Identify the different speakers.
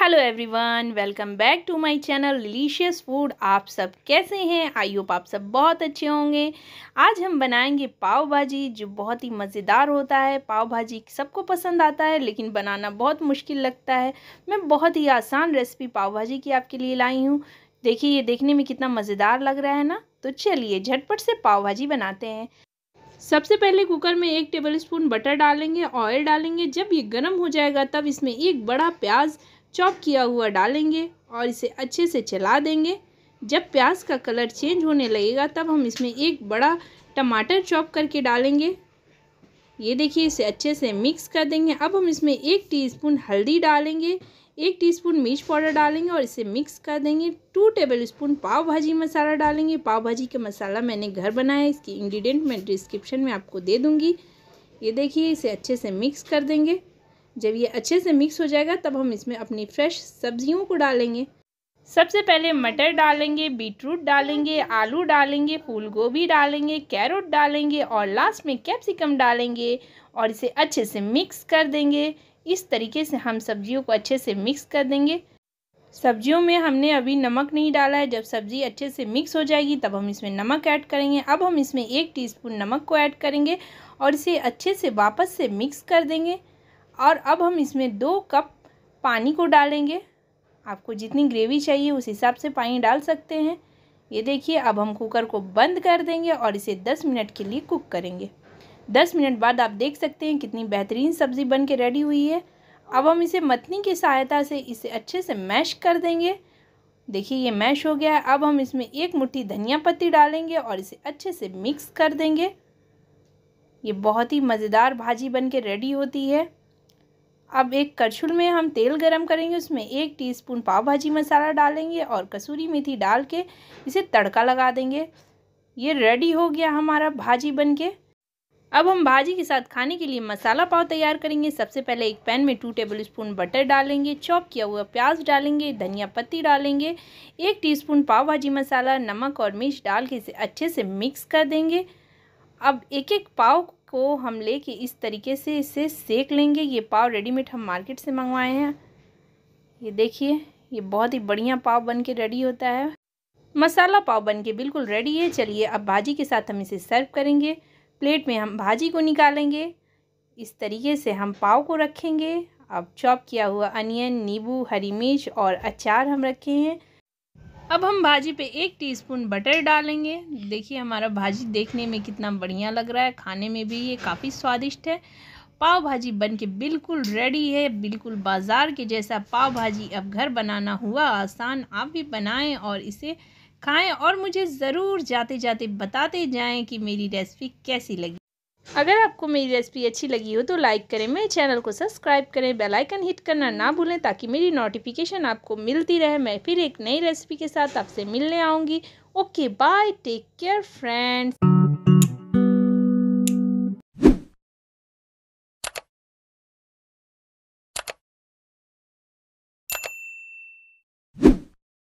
Speaker 1: hello everyone welcome back to my channel delicious food आप सब कैसे हैं आई होप आप सब बहुत अच्छे होंगे आज हम बनाएंगे पाव भाजी जो बहुत ही मज़ेदार होता है पाव भाजी सबको पसंद आता है लेकिन बनाना बहुत मुश्किल लगता है मैं बहुत ही आसान रेसिपी पाव भाजी की आपके लिए लाई हूँ देखिए ये देखने में कितना मज़ेदार लग रहा है ना तो चलिए झटपट से पाव भाजी बनाते हैं सबसे पहले कुकर में एक स्पून बटर डालेंगे ऑयल डालेंगे जब ये गर्म हो जाएगा तब इसमें एक बड़ा प्याज चॉप किया हुआ डालेंगे और इसे अच्छे से चला देंगे जब प्याज का कलर चेंज होने लगेगा तब हम इसमें एक बड़ा टमाटर चॉप करके डालेंगे ये देखिए इसे अच्छे से मिक्स कर देंगे अब हम इसमें एक टीस्पून हल्दी डालेंगे एक टीस्पून मिर्च पाउडर डालेंगे और इसे मिक्स कर देंगे टू टेबल स्पून पाव भाजी मसाला डालेंगे पाव भाजी का मसाला मैंने घर बनाया इसकी इंग्रेडिएंट मैं डिस्क्रिप्शन में आपको दे दूँगी ये देखिए इसे अच्छे से मिक्स कर देंगे जब ये अच्छे से मिक्स हो जाएगा तब हम इसमें अपनी फ्रेश सब्जियों को डालेंगे सबसे पहले मटर डालेंगे बीटरूट डालेंगे आलू डालेंगे फूल गोभी डालेंगे कैरेट डालेंगे और लास्ट में कैप्सिकम डालेंगे और इसे अच्छे से मिक्स कर देंगे इस तरीके से हम सब्जियों को अच्छे से मिक्स कर देंगे सब्जियों में हमने अभी नमक नहीं डाला है जब सब्ज़ी अच्छे से मिक्स हो जाएगी तब हम इसमें नमक ऐड करेंगे अब हम इसमें एक टीस्पून नमक को ऐड करेंगे और इसे अच्छे से वापस से मिक्स कर देंगे और अब हम इसमें दो कप पानी को डालेंगे आपको जितनी ग्रेवी चाहिए उस हिसाब से पानी डाल सकते हैं ये देखिए अब हम कुकर को बंद कर देंगे और इसे दस मिनट के लिए कुक करेंगे दस मिनट बाद आप देख सकते हैं कितनी बेहतरीन सब्ज़ी बन के रेडी हुई है अब हम इसे मतनी की सहायता से इसे अच्छे से मैश कर देंगे देखिए ये मैश हो गया है अब हम इसमें एक मुट्ठी धनिया पत्ती डालेंगे और इसे अच्छे से मिक्स कर देंगे ये बहुत ही मज़ेदार भाजी बन के रेडी होती है अब एक करछुल में हम तेल गरम करेंगे उसमें एक टीस्पून पाव भाजी मसाला डालेंगे और कसूरी मेथी डाल के इसे तड़का लगा देंगे ये रेडी हो गया हमारा भाजी बन के अब हम भाजी के साथ खाने के लिए मसाला पाव तैयार करेंगे सबसे पहले एक पैन में टू टेबल स्पून बटर डालेंगे चॉप किया हुआ प्याज डालेंगे धनिया पत्ती डालेंगे एक टी पाव भाजी मसाला नमक और मिर्च डाल के इसे अच्छे से मिक्स कर देंगे अब एक एक पाव को हम ले के इस तरीके से इसे सेक लेंगे ये पाव रेडीमेड हम मार्केट से मंगवाए हैं ये देखिए ये बहुत ही बढ़िया पाव बन के रेडी होता है मसाला पाव बन के बिल्कुल रेडी है चलिए अब भाजी के साथ हम इसे सर्व करेंगे प्लेट में हम भाजी को निकालेंगे इस तरीके से हम पाव को रखेंगे अब चॉप किया हुआ अनियन नींबू हरी मिर्च और अचार हम रखे हैं अब हम भाजी पे एक टीस्पून बटर डालेंगे देखिए हमारा भाजी देखने में कितना बढ़िया लग रहा है खाने में भी ये काफ़ी स्वादिष्ट है पाव भाजी बन के बिल्कुल रेडी है बिल्कुल बाज़ार के जैसा पाव भाजी अब घर बनाना हुआ आसान आप भी बनाएं और इसे खाएं और मुझे ज़रूर जाते जाते बताते जाएं कि मेरी रेसिपी कैसी लगी अगर आपको मेरी रेसिपी अच्छी लगी हो तो लाइक करें मेरे चैनल को सब्सक्राइब करें बेल आइकन हिट करना ना भूलें ताकि मेरी नोटिफिकेशन आपको मिलती रहे मैं फिर एक नई रेसिपी के साथ आपसे मिलने आऊँगी okay bye take care friends